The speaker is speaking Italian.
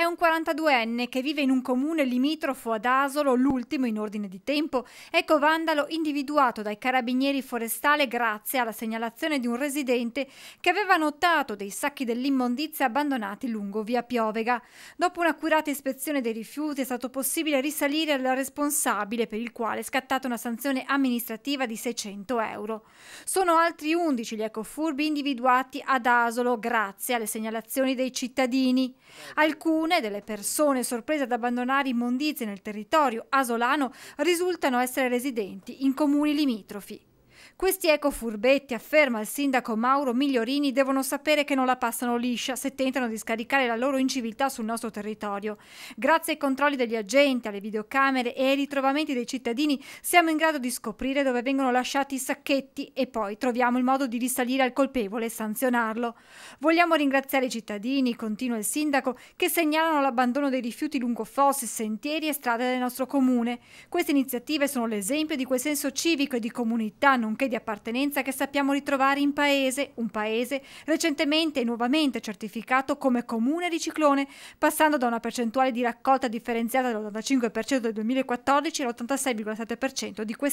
È un 42enne che vive in un comune limitrofo ad Asolo, l'ultimo in ordine di tempo, eco vandalo individuato dai carabinieri forestali grazie alla segnalazione di un residente che aveva notato dei sacchi dell'immondizia abbandonati lungo via Piovega. Dopo un'accurata ispezione dei rifiuti è stato possibile risalire al responsabile per il quale è scattata una sanzione amministrativa di 600 euro. Sono altri 11 gli ecofurbi individuati ad Asolo grazie alle segnalazioni dei cittadini. Alcuni comune delle persone sorprese ad abbandonare immondizie nel territorio asolano risultano essere residenti in comuni limitrofi. Questi ecofurbetti, afferma il sindaco Mauro Migliorini, devono sapere che non la passano liscia se tentano di scaricare la loro inciviltà sul nostro territorio. Grazie ai controlli degli agenti, alle videocamere e ai ritrovamenti dei cittadini siamo in grado di scoprire dove vengono lasciati i sacchetti e poi troviamo il modo di risalire al colpevole e sanzionarlo. Vogliamo ringraziare i cittadini, continua il sindaco, che segnalano l'abbandono dei rifiuti lungo fossi, sentieri e strade del nostro comune. Queste iniziative sono l'esempio di quel senso civico e di comunità non nonché di appartenenza che sappiamo ritrovare in paese, un paese recentemente e nuovamente certificato come comune di Ciclone, passando da una percentuale di raccolta differenziata dell'85% del 2014 all'86,7% di quest'anno.